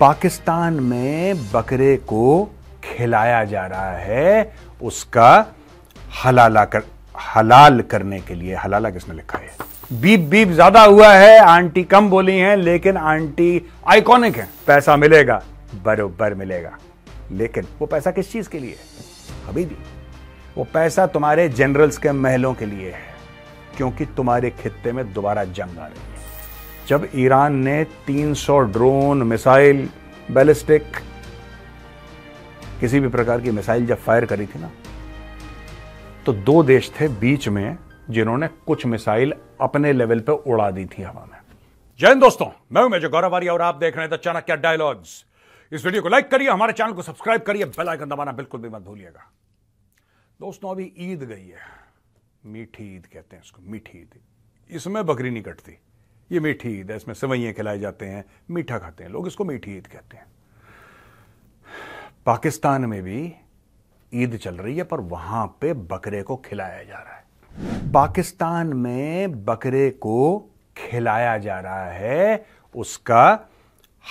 पाकिस्तान में बकरे को खिलाया जा रहा है उसका हलाला कर हलाल करने के लिए हलाला किसने लिखा है बीप बीप ज्यादा हुआ है आंटी कम बोली हैं लेकिन आंटी आइकॉनिक है पैसा मिलेगा बरोबर मिलेगा लेकिन वो पैसा किस चीज के लिए है हबीबी वो पैसा तुम्हारे जनरल्स के महलों के लिए है क्योंकि तुम्हारे खित्ते में दोबारा जंग आ रही है जब ईरान ने 300 ड्रोन मिसाइल बैलिस्टिक किसी भी प्रकार की मिसाइल जब फायर करी थी ना तो दो देश थे बीच में जिन्होंने कुछ मिसाइल अपने लेवल पर उड़ा दी थी हवा में जय हिंद दोस्तों मैं हूं मेजर गौरव और आप देख रहे हैं अचानक चाणक्य डायलॉग्स इस वीडियो को लाइक करिए हमारे चैनल को सब्सक्राइब करिए बेल आइकन दबाना बिल्कुल भी मत भूलिएगा दोस्तों अभी ईद गई है मीठी ईद कहते हैं इसको मीठी ईद इसमें बकरी नहीं कटती ये मीठी ईद है इसमें सेवैयाँ खिलाए जाते हैं मीठा खाते हैं लोग इसको मीठी ईद कहते हैं पाकिस्तान में भी ईद चल रही है पर वहां पे बकरे को खिलाया जा रहा है पाकिस्तान में बकरे को खिलाया जा रहा है उसका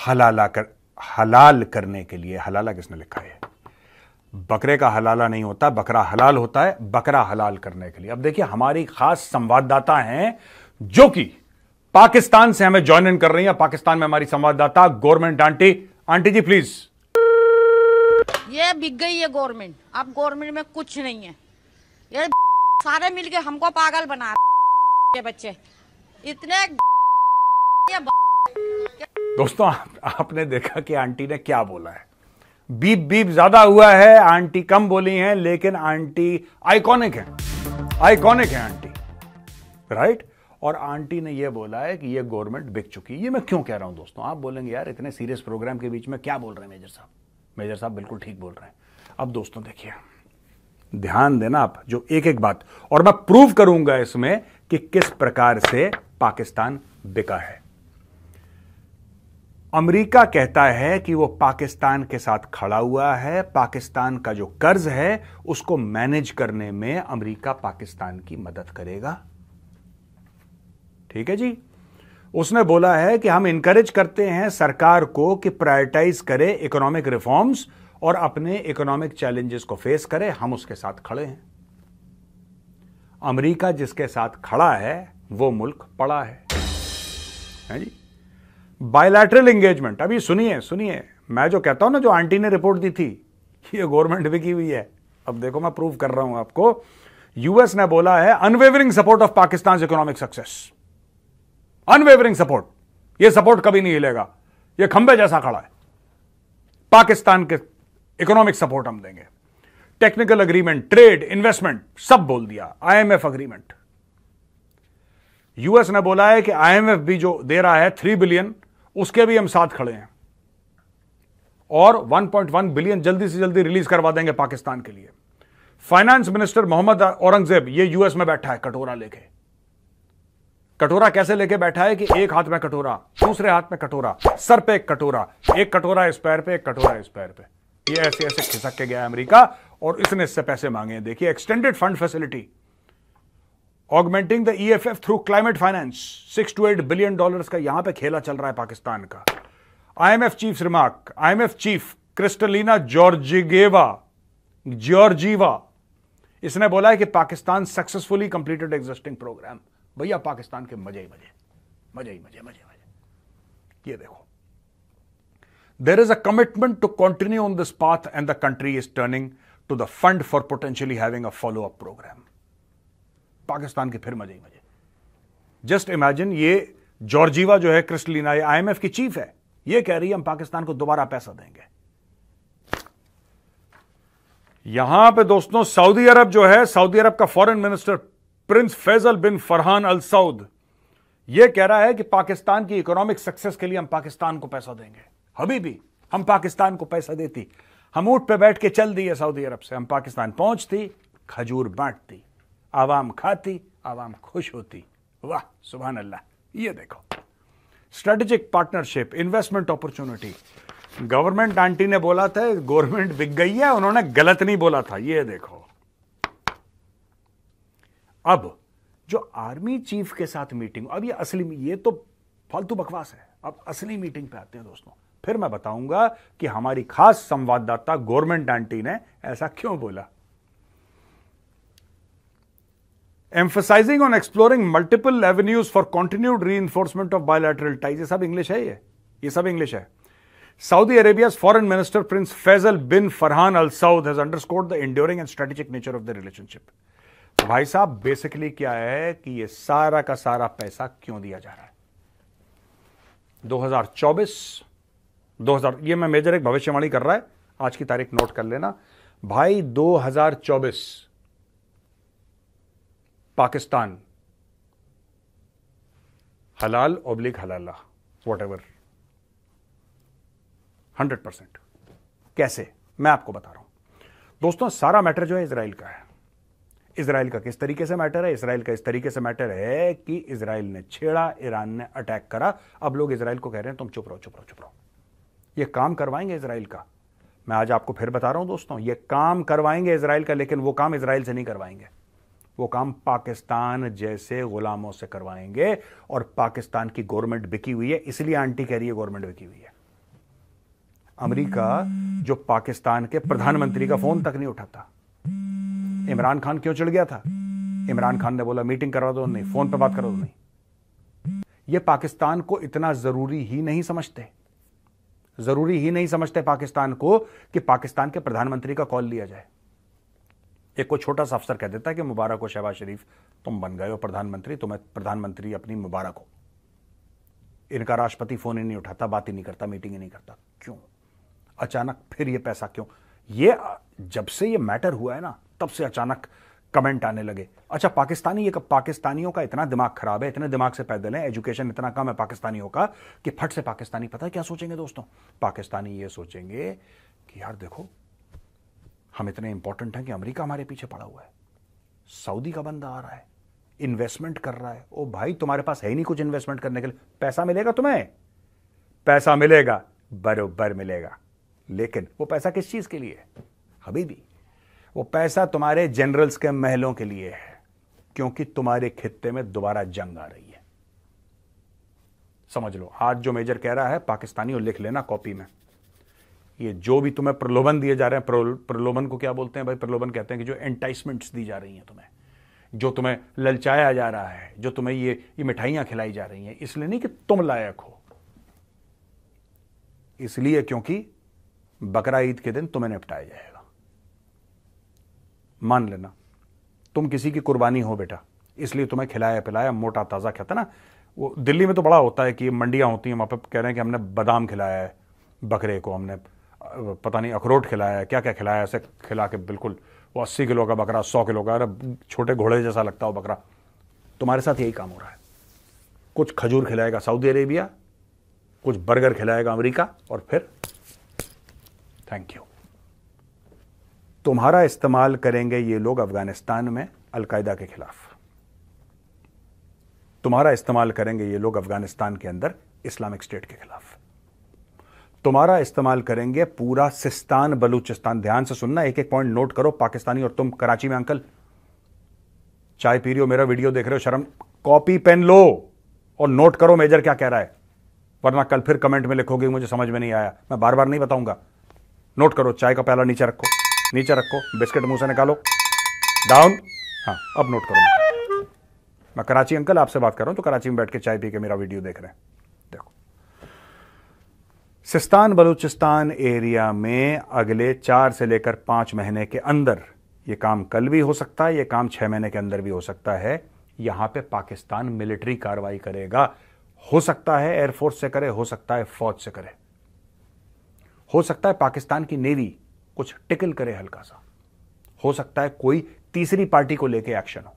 हलाला कर हलाल करने के लिए हलाला किसने लिखा है बकरे का हलाला नहीं होता बकरा हलाल होता है बकरा हलाल करने के लिए अब देखिए हमारी खास संवाददाता हैं जो कि पाकिस्तान से हमें ज्वाइन इन कर रही है पाकिस्तान में हमारी संवाददाता government aunty aunty ji please ये बिक गई है गवर्नमेंट अब गवर्नमेंट में कुछ नहीं है ये सारे मिलके हमको पागल बना रहे बच्चे इतने दोस्तों आपने देखा कि आंटी ने क्या बोला है बीप बीप ज्यादा हुआ है आंटी कम बोली है लेकिन आंटी आइकॉनिक है आइकॉनिक है आंटी राइट और आंटी ने यह बोला है कि यह गवर्नमेंट बिक चुकी है ये मैं क्यों कह रहा हूं दोस्तों आप बोलेंगे यार इतने सीरियस प्रोग्राम के बीच में क्या बोल रहे हैं मेजर साहब मेजर साहब बिल्कुल ठीक बोल रहे हैं अब दोस्तों देखिए ध्यान देना आप जो एक एक बात और मैं प्रूव करूंगा इसमें कि किस प्रकार से पाकिस्तान बिका है अमेरिका कहता है कि वो पाकिस्तान के साथ खड़ा हुआ है पाकिस्तान का जो कर्ज है उसको मैनेज करने में अमेरिका पाकिस्तान की मदद करेगा ठीक है जी उसने बोला है कि हम इनकरेज करते हैं सरकार को कि प्रायोरिटाइज करे इकोनॉमिक रिफॉर्म्स और अपने इकोनॉमिक चैलेंजेस को फेस करे हम उसके साथ खड़े हैं अमेरिका जिसके साथ खड़ा है वो मुल्क पड़ा है है जी बायलैटरल एंगेजमेंट अभी सुनिए सुनिए मैं जो कहता हूं ना जो आंटी ने रिपोर्ट दी थी ये गवर्नमेंट भी की हुई है अब देखो मैं प्रूव कर रहा हूं आपको यूएस ने बोला है unwavering support of Pakistan economic success unwavering support यह सपोर्ट कभी नहीं हिलेगा यह खंबे जैसा खड़ा है पाकिस्तान के इकोनॉमिक सपोर्ट हम देंगे टेक्निकल अग्रीमेंट ट्रेड इन्वेस्टमेंट सब बोल दिया आईएमएफ अग्रीमेंट यूएस ने बोला है कि आईएमएफ भी जो दे रहा है थ्री बिलियन उसके भी हम साथ खड़े हैं और 1.1 बिलियन जल्दी से जल्दी रिलीज करवा देंगे पाकिस्तान के लिए फाइनेंस मिनिस्टर मोहम्मद औरंगजेब ये यूएस में बैठा है कटोरा लेके कटोरा कैसे लेके बैठा है कि एक हाथ में कटोरा दूसरे हाथ में कटोरा सर पे एक कटोरा एक कटोरा इस पैर पे एक कटोरा इस पैर पे ये ऐसे ऐसे खिसक के गया अमेरिका और इसने इससे पैसे मांगे हैं देखिए extended fund facility augmenting the E through climate finance six two eight billion dollar का यहां पर खेला चल रहा है पाकिस्तान का IMF chief remark IMF chief Kristalina Georgieva Georgieva इसने बोला है कि Pakistan successfully completed existing program भैया पाकिस्तान के मजे ही मजे मजे ही मजे मजे मजे ये देखो there is a commitment to continue on this path and the country is turning to the fund for potentially having a follow up program Pakistan के फिर मजे ही मजे जस्ट इमेजिन ये जॉर्जीवा जो है क्रिस्टलिना ये आईएमएफ की चीफ है ये कह रही है हम पाकिस्तान को दोबारा पैसा देंगे यहां पे दोस्तों सऊदी अरब जो है Saudi Arabia foreign minister prince Faisal bin Farhan al Saud यह कह रहा है कि पाकिस्तान की इकोनॉमिक सक्सेस के लिए हम पाकिस्तान को पैसा देंगे अभी भी हम पाकिस्तान को पैसा देती हम ऊट पे बैठ के चल दिए सऊदी अरब से हम पाकिस्तान पहुंचती खजूर बांटती आवाम खाती आवाम खुश होती वाह सुबह अल्लाह ये देखो strategic partnership investment opportunity government aunty ने बोला था गवर्नमेंट बिक गई है उन्होंने गलत नहीं बोला था ये देखो अब जो आर्मी चीफ के साथ मीटिंग अब ये असली ये तो फालतू बकवास है अब असली मीटिंग पे आते हैं दोस्तों फिर मैं बताऊंगा कि हमारी खास संवाददाता गवर्नमेंट आंटी ने ऐसा क्यों बोला emphasizing on exploring multiple avenues for continued reinforcement of bilateral ties ये सब इंग्लिश है ये ये सब इंग्लिश है Saudi Arabia's foreign minister Prince Faisal bin Farhan Al Saud has underscored the enduring and strategic nature of their relationship. भाई साहब basically क्या है कि ये सारा का सारा पैसा क्यों दिया जा रहा है 2024 2000 ये मैं मेजर एक भविष्यवाणी कर रहा है आज की तारीख नोट कर लेना भाई 2024 पाकिस्तान हलाल ओब्लिक हलाला वॉट एवर हंड्रेड परसेंट कैसे मैं आपको बता रहा हूं दोस्तों सारा मैटर जो है इसराइल का है इसराइल का किस तरीके से मैटर है इसराइल का इस तरीके से मैटर है कि इसराइल ने छेड़ा ईरान ने अटैक करा अब लोग इसराइल को कह रहे हैं तुम चुप रहो चुप रहो चुप रहो ये काम करवाएंगे इसराइल का मैं आज आपको फिर बता रहा हूं दोस्तों ये काम करवाएंगे इसराइल का लेकिन वो काम इसराइल से नहीं करवाएंगे वो काम पाकिस्तान जैसे गुलामों से करवाएंगे और पाकिस्तान की गवर्नमेंट बिकी हुई है इसलिए आंटी कह रही है गवर्नमेंट बिकी हुई है अमेरिका जो पाकिस्तान के प्रधानमंत्री का फोन तक नहीं उठाता इमरान खान क्यों चढ़ गया था इमरान खान ने बोला मीटिंग करवा दो नहीं फोन पर बात करो तो नहीं ये पाकिस्तान को इतना जरूरी ही नहीं समझते जरूरी ही नहीं समझते पाकिस्तान को कि पाकिस्तान के प्रधानमंत्री का कॉल लिया जाए एक कोई छोटा सा अफसर कह देता है कि मुबारक हो शहबाज शरीफ तुम बन गए हो प्रधानमंत्री तुम्हें प्रधानमंत्री अपनी मुबारक हो इनका राष्ट्रपति फोन ही नहीं उठाता बात ही नहीं करता मीटिंग ही नहीं करता क्यों अचानक फिर ये पैसा क्यों ये जब से ये मैटर हुआ है ना तब से अचानक कमेंट आने लगे अच्छा पाकिस्तानी ये पाकिस्तानियों का इतना दिमाग खराब है इतने दिमाग से पैदल है एजुकेशन इतना कम है पाकिस्तानियों का कि फट से पाकिस्तानी पता है क्या सोचेंगे दोस्तों पाकिस्तानी ये सोचेंगे कि यार देखो हम इतने इंपॉर्टेंट हैं कि अमेरिका हमारे पीछे पड़ा हुआ है सऊदी का बंदा आ रहा है इन्वेस्टमेंट कर रहा है ओ भाई तुम्हारे पास है ही नहीं कुछ इन्वेस्टमेंट करने के लिए पैसा मिलेगा तुम्हें पैसा मिलेगा बरोबर मिलेगा लेकिन वो पैसा किस चीज के लिए अभी भी वो पैसा तुम्हारे जनरल्स के महलों के लिए है क्योंकि तुम्हारे खित्ते में दोबारा जंग आ रही है समझ लो आज जो मेजर कह रहा है पाकिस्तानी और लिख लेना कॉपी में ये जो भी तुम्हें प्रलोभन दिए जा रहे हैं प्रलोभन को क्या बोलते हैं भाई प्रलोभन कहते हैं कि जो एंटाइसमेंट्स दी जा रही हैं तुम्हें जो तुम्हें ललचाया जा रहा है जो तुम्हें ये ये मिठाइयां खिलाई जा रही हैं इसलिए नहीं कि तुम लायक हो इसलिए क्योंकि बकरा ईद के दिन तुम्हें निपटाया जाएगा मान लेना तुम किसी की कुर्बानी हो बेटा इसलिए तुम्हें खिलाया पिलाया मोटा ताज़ा खाते ना वो दिल्ली में तो बड़ा होता है कि मंडियाँ होती हैं वहाँ पर कह रहे हैं कि हमने बादाम खिलाया है बकरे को हमने पता नहीं अखरोट खिलाया है क्या क्या खिलाया ऐसे खिला के बिल्कुल वो अस्सी किलो का बकरा सौ किलो का अरे छोटे घोड़े जैसा लगता हो बकरा तुम्हारे साथ यही काम हो रहा है कुछ खजूर खिलाएगा सऊदी अरेबिया कुछ बर्गर खिलाएगा अमेरिका और फिर थैंक यू तुम्हारा इस्तेमाल करेंगे ये लोग अफगानिस्तान में अलकायदा के खिलाफ तुम्हारा इस्तेमाल करेंगे ये लोग अफगानिस्तान के अंदर इस्लामिक स्टेट के खिलाफ तुम्हारा इस्तेमाल करेंगे पूरा सिस्तान बलूचिस्तान ध्यान से सुनना एक एक पॉइंट नोट करो पाकिस्तानी और तुम कराची में अंकल चाय पी रही हो मेरा वीडियो देख रहे हो शर्म कॉपी पेन लो और नोट करो मेजर क्या कह रहा है वरना कल फिर कमेंट में लिखोगे मुझे समझ में नहीं आया मैं बार बार नहीं बताऊंगा नोट करो चाय का प्याला नीचे रखो नीचे रखो बिस्किट मुंह से निकालो डाउन हाँ अब नोट करो मैं कराची अंकल आपसे बात कर रहा हूं तो कराची में बैठ के चाय पी के मेरा वीडियो देख रहे हैं देखो सिस्तान बलूचिस्तान एरिया में अगले चार से लेकर पांच महीने के अंदर ये काम कल भी हो सकता है ये काम छह महीने के अंदर भी हो सकता है यहां पे पाकिस्तान मिलिट्री कार्रवाई करेगा हो सकता है एयरफोर्स से करे हो सकता है फौज से करे हो सकता है पाकिस्तान की नेवी कुछ टिकल करे हल्का सा हो सकता है कोई तीसरी पार्टी को लेके एक्शन हो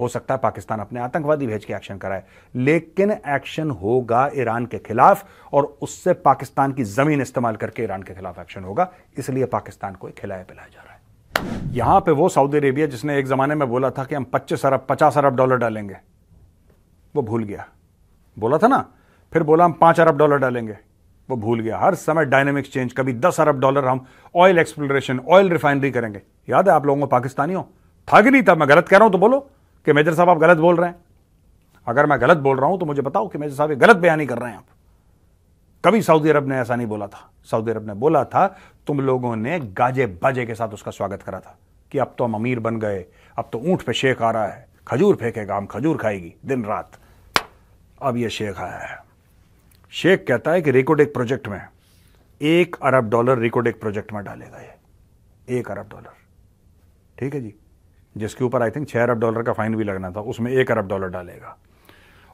हो सकता है पाकिस्तान अपने आतंकवादी भेज के एक्शन कराए लेकिन एक्शन होगा ईरान के खिलाफ और उससे पाकिस्तान की जमीन इस्तेमाल करके ईरान के खिलाफ एक्शन होगा इसलिए पाकिस्तान को खिलाया पिलाया जा रहा है यहां पे वो सऊदी अरेबिया जिसने एक जमाने में बोला था कि हम पच्चीस अरब पचास अरब डॉलर डालेंगे वो भूल गया बोला था ना फिर बोला हम पांच अरब डॉलर डालेंगे वो भूल गया हर समय डायनेमिक्स चेंज कभी दस अरब डॉलर हम ऑयल एक्सप्लोरेशन ऑयल रिफाइनरी करेंगे याद है आप लोगों को पाकिस्तानी हो थक नहीं था मैं गलत कह रहा हूं तो बोलो कि मेजर साहब आप गलत बोल रहे हैं अगर मैं गलत बोल रहा हूं तो मुझे बताओ कि मेजर साहब ये गलत बयानी कर रहे हैं आप कभी सऊदी अरब ने ऐसा नहीं बोला था सऊदी अरब ने बोला था तुम लोगों ने गाजे बाजे के साथ उसका स्वागत करा था कि अब तो हम अमीर बन गए अब तो ऊंट पे शेख आ रहा है खजूर फेंकेगा हम खजूर खाएगी दिन रात अब ये शेख आया है शेख कहता है कि रिकोडेक प्रोजेक्ट में एक अरब डॉलर रिकोडेक प्रोजेक्ट में डालेगा ये एक अरब डॉलर ठीक है जी जिसके ऊपर आई थिंक छह अरब डॉलर का फाइन भी लगना था उसमें एक अरब डॉलर डालेगा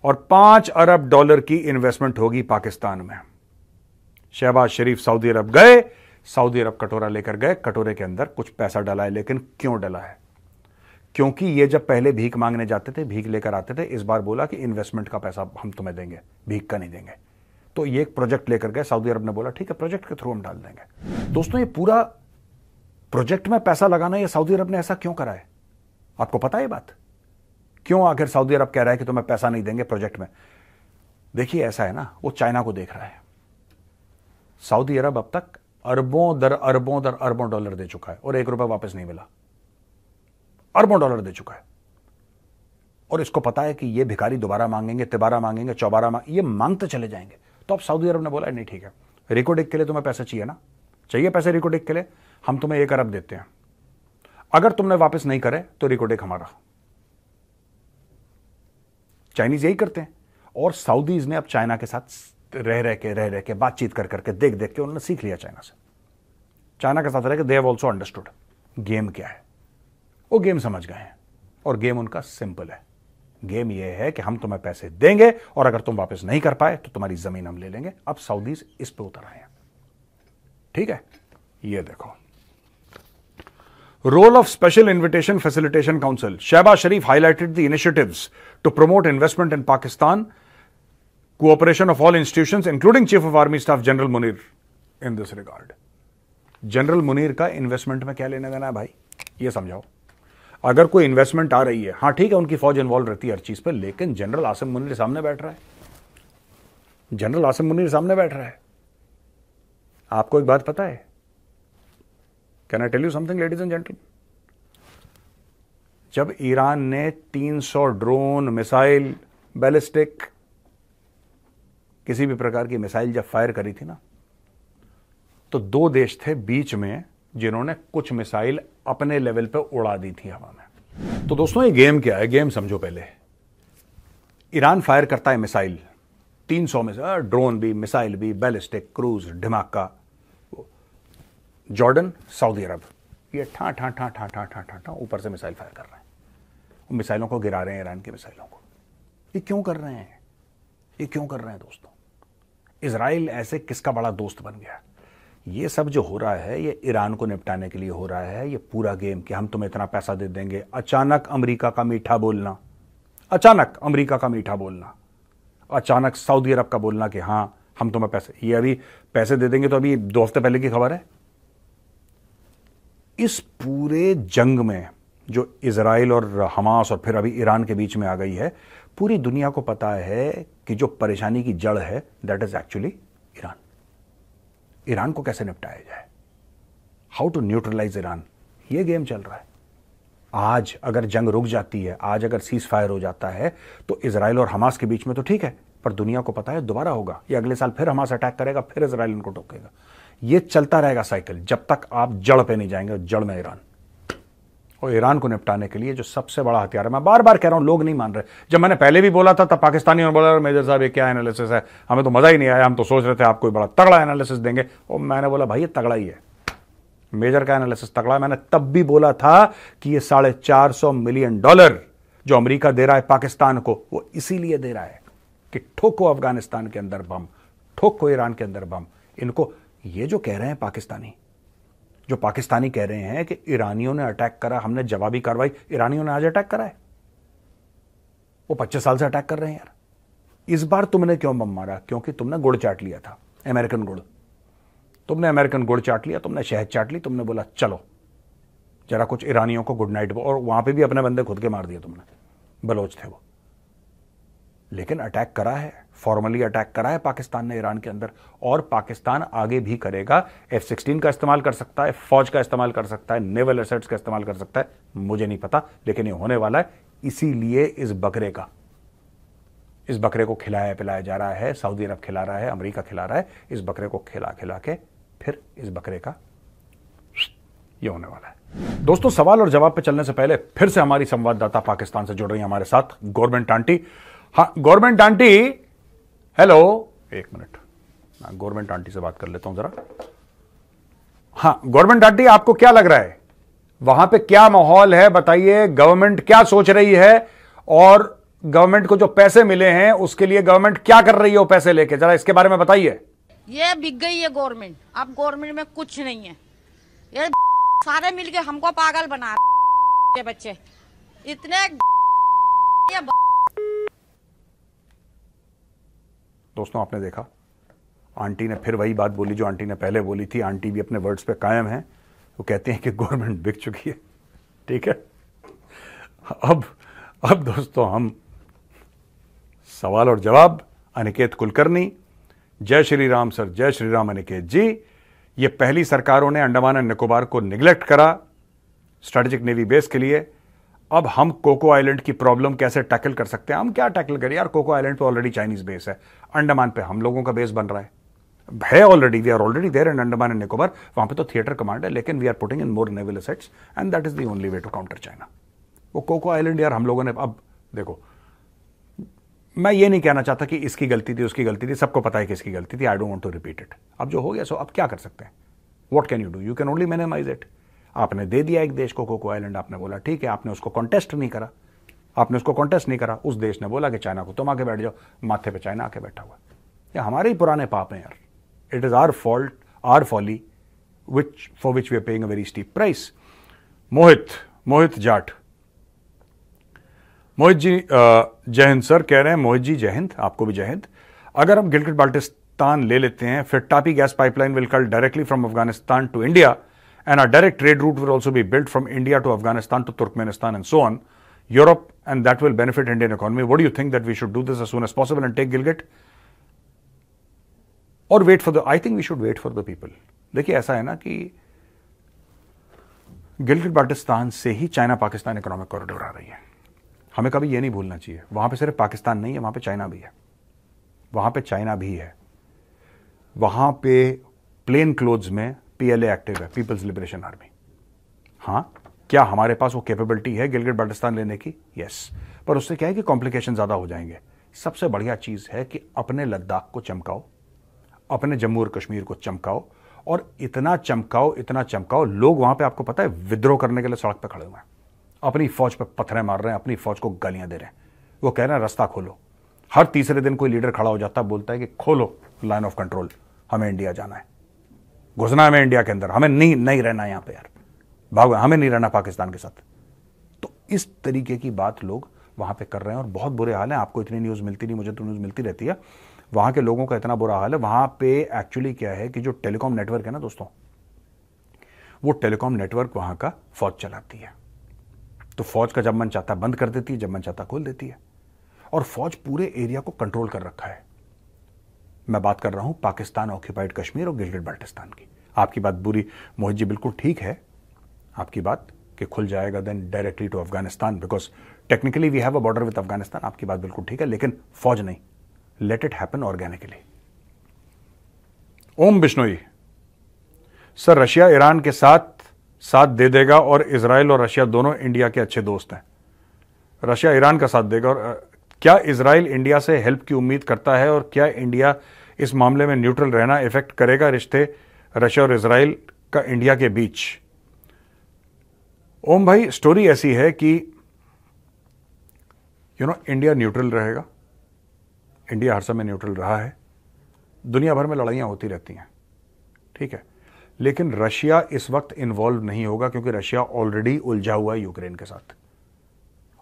और पांच अरब डॉलर की इन्वेस्टमेंट होगी पाकिस्तान में शहबाज शरीफ सऊदी अरब गए सऊदी अरब कटोरा लेकर गए कटोरे के अंदर कुछ पैसा डला है लेकिन क्यों डला है क्योंकि ये जब पहले भीख मांगने जाते थे भीख लेकर आते थे इस बार बोला कि इन्वेस्टमेंट का पैसा हम तुम्हें देंगे भीख का नहीं देंगे तो ये एक प्रोजेक्ट लेकर गए सऊदी अरब ने बोला ठीक है प्रोजेक्ट के थ्रू हम डाल देंगे दोस्तों ये पूरा प्रोजेक्ट में पैसा लगाना ये सऊदी अरब ने ऐसा क्यों करा है आपको पता है बात क्यों आखिर सऊदी अरब कह रहा है कि तुम्हें पैसा नहीं देंगे प्रोजेक्ट में देखिए ऐसा है ना वो चाइना को देख रहा है सऊदी अरब अब तक अरबों दर अरबों दर अरबों डॉलर दे चुका है और एक रुपया वापस नहीं मिला अरबों डॉलर दे चुका है और इसको पता है कि ये भिखारी दोबारा मांगेंगे तिबारा मांगेंगे चौबारा मांग ये मांगते चले जाएंगे तो अब सऊदी अरब ने बोला नहीं ठीक है रिकॉर्डिक के लिए तुम्हें पैसा चाहिए ना चाहिए पैसे रिकोडिक के लिए हम तुम्हें एक अरब देते हैं अगर तुमने वापस नहीं करे तो रिकोडिक हमारा चाइनीज यही करते हैं और सऊदीज ने अब चाइना के साथ रह रह के रह रह के बातचीत कर करके देख देख के उन्होंने सीख लिया चाइना से चाइना के साथ रह के they have also understood game क्या है वो गेम समझ गए हैं और गेम उनका सिंपल है गेम यह है कि हम तुम्हें पैसे देंगे और अगर तुम वापस नहीं कर पाए तो तुम्हारी जमीन हम ले लेंगे अब सऊदी इस पर उतर आए ठीक है यह देखो role of special invitation facilitation council Shahbaz Sharif highlighted the initiative to promote investment in Pakistan cooperation of all institution including chief of army staff general Munir in this regard general Munir का इन्वेस्टमेंट में क्या लेने देना है भाई यह समझाओ अगर कोई इन्वेस्टमेंट आ रही है हाँ ठीक है उनकी फौज इन्वॉल्व रहती है हर चीज पर लेकिन जनरल आसिम मुनिर सामने बैठ रहा है जनरल आसिम मुनिर सामने बैठ रहा है आपको एक बात पता है can I tell you something ladies and gentle जब ईरान ने 300 ड्रोन मिसाइल बैलिस्टिक किसी भी प्रकार की मिसाइल जब फायर करी थी ना तो दो देश थे बीच में जिन्होंने कुछ मिसाइल अपने लेवल पर उड़ा दी थी हवा में तो दोस्तों ये गेम क्या है गेम समझो पहले ईरान फायर करता है मिसाइल 300 में से ड्रोन भी मिसाइल भी बैलिस्टिक क्रूज धमाका जॉर्डन सऊदी अरब ये ठा ठा ठा ठा ठा ठा ठा ठा ऊपर से मिसाइल फायर कर रहे हैं मिसाइलों को गिरा रहे हैं ईरान के मिसाइलों को ये क्यों कर रहे हैं ये क्यों कर रहे हैं दोस्तों इसराइल ऐसे किसका बड़ा दोस्त बन गया ये सब जो हो रहा है ये ईरान को निपटाने के लिए हो रहा है ये पूरा गेम कि हम तुम्हें इतना पैसा दे देंगे अचानक अमेरिका का मीठा बोलना अचानक अमेरिका का मीठा बोलना अचानक सऊदी अरब का बोलना कि हाँ हम तुम्हें पैसे ये अभी पैसे दे देंगे तो अभी दो हफ्ते पहले की खबर है इस पूरे जंग में जो इसराइल और हमास और फिर अभी ईरान के बीच में आ गई है पूरी दुनिया को पता है कि जो परेशानी की जड़ है that is actually Iran Iran को कैसे निपटाया जाए हाउ टू न्यूट्रलाइज ईरान ये गेम चल रहा है आज अगर जंग रुक जाती है आज अगर सीज फायर हो जाता है तो इसराइल और हमास के बीच में तो ठीक है पर दुनिया को पता है दोबारा होगा ये अगले साल फिर हमास अटैक करेगा फिर इसराइल उनको टोकेगा ये चलता रहेगा साइकिल जब तक आप जड़ पे नहीं जाएंगे जड़ में ईरान और ईरान को निपटाने के लिए जो सबसे बड़ा हथियार है मैं बार बार कह रहा हूं लोग नहीं मान रहे जब मैंने पहले भी बोला था तब पाकिस्तानी में बोला मेजर साहब ये क्या एनालिसिस है हमें तो मज़ा ही नहीं आया हम तो सोच रहे थे आप कोई बड़ा तगड़ा एनालिसिस देंगे और मैंने बोला भाई ये तगड़ा ही है मेजर का एनालिसिस तगड़ा मैंने तब भी बोला था कि ये साढ़े चार सौ मिलियन डॉलर जो अमरीका दे रहा है पाकिस्तान को वो इसीलिए दे रहा है कि ठोको अफगानिस्तान के अंदर बम ठोको ईरान के अंदर बम इनको ये जो कह रहे हैं पाकिस्तानी जो पाकिस्तानी कह रहे हैं कि ईरानियों ने अटैक करा हमने जवाबी कार्रवाई ईरानियों ने आज अटैक करा है वो पच्चीस साल से अटैक कर रहे हैं यार इस बार तुमने क्यों बम मारा क्योंकि तुमने गुड़ चाट लिया था अमेरिकन गुड़ तुमने अमेरिकन गुड़ चाट लिया तुमने शहद चाट ली तुमने बोला चलो जरा कुछ ईरानियों को गुड नाइट और वहां पे भी अपने बंदे खुद के मार दिए तुमने बलोच थे वो लेकिन अटैक करा है फॉर्मली अटैक करा है पाकिस्तान ने ईरान के अंदर और पाकिस्तान आगे भी करेगा एफ सिक्सटीन का इस्तेमाल कर सकता है फौज का इस्तेमाल कर सकता है नेवल एसेट्स का इस्तेमाल कर सकता है मुझे नहीं पता लेकिन ये होने वाला है इसीलिए इस बकरे का इस बकरे को खिलाया पिलाया जा रहा है सऊदी अरब खिला रहा है अमेरिका खिला रहा है इस बकरे को खिला खिला के फिर इस बकरे का ये होने वाला है दोस्तों सवाल और जवाब पे चलने से पहले फिर से हमारी संवाददाता पाकिस्तान से जुड़ रही है हमारे साथ गवर्नमेंट आंटी हाँ गवर्नमेंट आंटी हेलो एक मिनट गवर्नमेंट आंटी से बात कर लेता हूं जरा हाँ गवर्नमेंट आंटी आपको क्या लग रहा है वहां पे क्या माहौल है बताइए गवर्नमेंट क्या सोच रही है और गवर्नमेंट को जो पैसे मिले हैं उसके लिए गवर्नमेंट क्या कर रही है वो पैसे लेके जरा इसके बारे में बताइए ये बिक गई है गवर्नमेंट अब गवर्नमेंट में कुछ नहीं है ये सारे मिलके हमको पागल बना रहे बच्चे इतने ये दोस्तों आपने देखा आंटी ने फिर वही बात बोली जो आंटी ने पहले बोली थी आंटी भी अपने वर्ड्स पे कायम है वो कहते हैं कि गवर्नमेंट बिक चुकी है ठीक है अब अब दोस्तों हम सवाल और जवाब अनिकेत कुलकर्णी जय श्री राम सर जय श्री राम अनिकेत जी ये पहली सरकारों ने अंडमान एंड निकोबार को निग्लेक्ट करा स्ट्रेटेजिक नेवी बेस के लिए अब हम कोको आइलैंड की प्रॉब्लम कैसे टैकल कर सकते हैं हम क्या टैकल करें यार कोको आइलैंड पे ऑलरेडी चाइनीज बेस है अंडमान पे हम लोगों का बेस बन रहा है है already we are already there and Andaman and Nicobar वहां पे तो थिएटर कमांड है लेकिन we are putting in more naval sets and that is the only way to counter China वो कोको आइलैंड यार हम लोगों ने अब देखो मैं ये नहीं कहना चाहता कि इसकी गलती थी उसकी गलती थी सबको पता है कि इसकी गलती थी I don't want to repeat it अब जो हो गया सो अब क्या कर सकते हैं what can you do you can only minimize it आपने दे दिया एक देश को कोको आइलैंड आपने बोला ठीक है आपने उसको कॉन्टेस्ट नहीं करा आपने उसको कॉन्टेस्ट नहीं करा उस देश ने बोला कि चाइना को तुम आके बैठ जाओ माथे पे चाइना आके बैठा हुआ ये हमारे ही पुराने पाप हैं यार it is our fault our folly which for which we are paying a very steep price Mohit Mohit Jat Mohit ji Jai Hind sir कह रहे हैं मोहित जी जय आपको भी जयहिंद अगर हम गिलगिट बाल्टिस्तान ले लेते हैं फिर TAPI gas pipeline will call directly from Afghanistan to India and a direct trade route will also be built from India to Afghanistan to Turkmenistan and so on, Europe, and that will benefit Indian economy. What do you think that we should do this as soon as possible and take Gilgit? Or wait for the, I think we should wait for the people. देखिए ऐसा है ना कि गिलगिट बाल्टिस्तान से ही China Pakistan economic corridor आ रही है हमें कभी यह नहीं भूलना चाहिए वहां पे सिर्फ पाकिस्तान नहीं है वहां पे चाइना भी है वहां पे चाइना भी है वहां पे प्लेन क्लोथ्स में पीएलए एक्टिव है पीपल्स लिबरेशन आर्मी हाँ क्या हमारे पास वो कैपेबिलिटी है गिलगिट बल्टिस्तान लेने की यस पर उससे क्या है कि कॉम्प्लिकेशन ज़्यादा हो जाएंगे सबसे बढ़िया चीज़ है कि अपने लद्दाख को चमकाओ अपने जम्मू और कश्मीर को चमकाओ और इतना चमकाओ इतना चमकाओ लोग वहां पे आपको पता है विद्रोह करने के लिए सड़क पे खड़े हुए हैं अपनी फौज पे पत्थरें मार रहे हैं अपनी फौज को गालियां दे रहे हैं वो कह रहे हैं रास्ता खोलो हर तीसरे दिन कोई लीडर खड़ा हो जाता बोलता है कि खोलो लाइन ऑफ कंट्रोल हमें इंडिया जाना है घुसना हमें इंडिया के अंदर हमें नहीं नहीं रहना यहाँ पे यार भाग हमें नहीं रहना पाकिस्तान के साथ तो इस तरीके की बात लोग वहाँ पे कर रहे हैं और बहुत बुरे हाल हैं आपको इतनी न्यूज़ मिलती नहीं मुझे तो न्यूज़ मिलती रहती है वहाँ के लोगों का इतना बुरा हाल है वहाँ पे एक्चुअली क्या है कि जो टेलीकॉम नेटवर्क है ना दोस्तों वो टेलीकॉम नेटवर्क वहाँ का फौज चलाती है तो फौज का जब मन चाहता बंद कर देती है जब मन चाहता खोल देती है और फौज पूरे एरिया को कंट्रोल कर रखा है मैं बात कर रहा हूं पाकिस्तान ऑक्यूपाइड कश्मीर और गिलगिट बाल्टिस्तान की आपकी बात बुरी मोहित जी बिल्कुल ठीक है आपकी बात कि खुल जाएगा then directly to Afghanistan because technically we have a border with Afghanistan आपकी बात बिल्कुल ठीक है लेकिन फौज नहीं let it happen organically Om Bishnoi sir Russia Iran के साथ साथ दे देगा और इसराइल और रशिया दोनों इंडिया के अच्छे दोस्त हैं रशिया ईरान का साथ देगा और क्या इसराइल इंडिया से हेल्प की उम्मीद करता है और क्या इंडिया इस मामले में न्यूट्रल रहना इफेक्ट करेगा रिश्ते रशिया और इसराइल का इंडिया के बीच ओम भाई स्टोरी ऐसी है कि यू नो इंडिया न्यूट्रल रहेगा इंडिया हर समय न्यूट्रल रहा है दुनिया भर में लड़ाइयां होती रहती हैं ठीक है लेकिन रशिया इस वक्त इन्वॉल्व नहीं होगा क्योंकि रशिया ऑलरेडी उलझा हुआ है यूक्रेन के साथ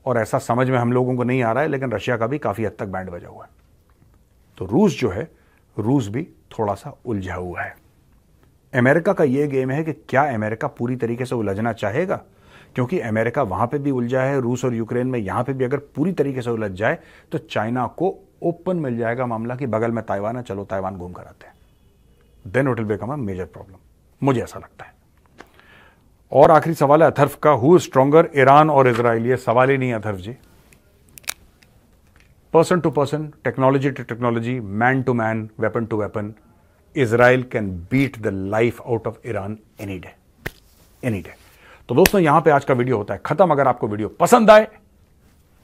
और ऐसा समझ में हम लोगों को नहीं आ रहा है लेकिन रशिया का भी काफ़ी हद तक बैंड बजा हुआ है तो रूस जो है रूस भी थोड़ा सा उलझा हुआ है अमेरिका का यह गेम है कि क्या अमेरिका पूरी तरीके से उलझना चाहेगा क्योंकि अमेरिका वहां पे भी उलझा है रूस और यूक्रेन में यहां पे भी अगर पूरी तरीके से उलझ जाए तो चाइना को ओपन मिल जाएगा मामला कि बगल में ताइवान है चलो ताइवान घूम कर आते हैं then it will become a major problem मुझे ऐसा लगता है और आखिरी सवाल है अथर्फ का हु स्ट्रॉगर ईरान और इसराइल ये सवाल ही नहीं अथर्फ ji person to person, technology to technology, man to man, weapon to weapon, Israel can beat the life out of Iran any day any day तो दोस्तों यहां पे आज का वीडियो होता है खत्म अगर आपको वीडियो पसंद आए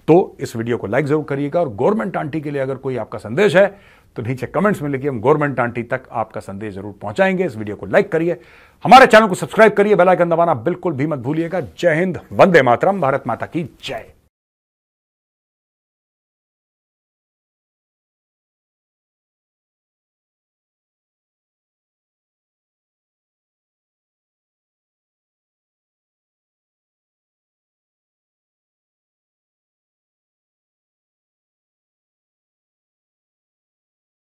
तो इस वीडियो को लाइक जरूर करिएगा और गवर्नमेंट आंटी के लिए अगर कोई आपका संदेश है तो नीचे कमेंट्स में लिखिए हम गवर्नमेंट आंटी तक आपका संदेश जरूर पहुंचाएंगे इस वीडियो को लाइक करिए हमारे चैनल को सब्सक्राइब करिए बेल आइकन दबाना बिल्कुल भी मत भूलिएगा जय हिंद वंदे मातरम भारत माता की जय